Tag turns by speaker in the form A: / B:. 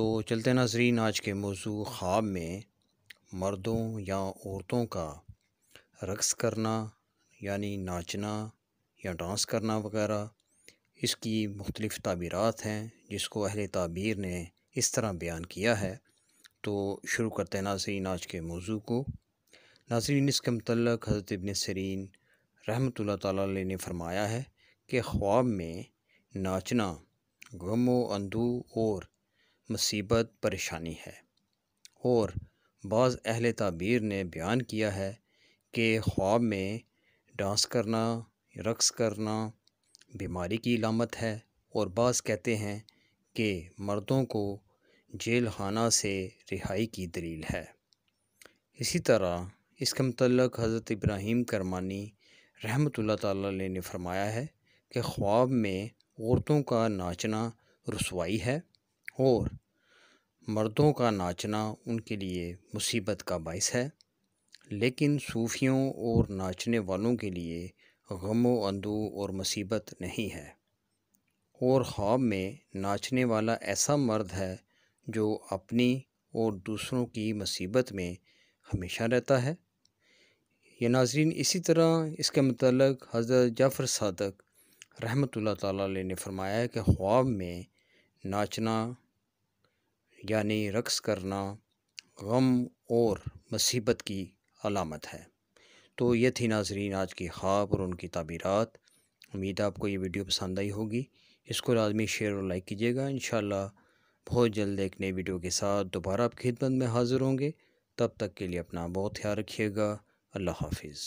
A: तो चलते नाजरीन आज के मौजू ख्वाब में मर्दों या औरतों का रक़्स करना यानी नाचना या डांस करना वगैरह इसकी मुख्तलिफ़ तबीरत हैं जिसको अहले ताबीर ने इस तरह बयान किया है तो शुरू करते हैं नाजरीन आज के मौजू को नाजरीन इसके मतलब हज़रत इबन सरीन रहमत ला ने फरमाया है कि ख्वाब में नाचना गमो अंदू और मुसीबत परेशानी है और बाज़ अहल तबीर ने बयान किया है कि ख्वाब में डांस करना रक़्स करना बीमारी की इलामत है और बाज़ कहते हैं कि मर्दों को जेल खाना से रिहाई की दलील है इसी तरह इसके मतलब हज़रत इब्राहिम करमानी रहमत ला ने फरमाया है कि ख्वाब में औरतों का नाचना रसवाई है और मर्दों का नाचना उनके लिए मुसीबत का बायस है लेकिन सूफ़ियों और नाचने वालों के लिए गमो अंदू और मुसीबत नहीं है और ख्वाब में नाचने वाला ऐसा मर्द है जो अपनी और दूसरों की मुसीबत में हमेशा रहता है यह नाजरीन इसी तरह इसके मतलब हज़रत जाफ़र सदक रहमत ला तरमाया कि ख्वाब में नाचना यानी रक़्स करना गम और मुसीबत की अलामत है तो ये थी नाजरीन आज की ख्वाब और उनकी तबीरत उम्मीद है आपको ये वीडियो पसंद आई होगी इसको लाजमी शेयर और लाइक कीजिएगा इन बहुत जल्द एक नई वीडियो के साथ दोबारा आप खिदमत में हाज़िर होंगे तब तक के लिए अपना बहुत ख्याल रखिएगा अल्लाह हाफिज़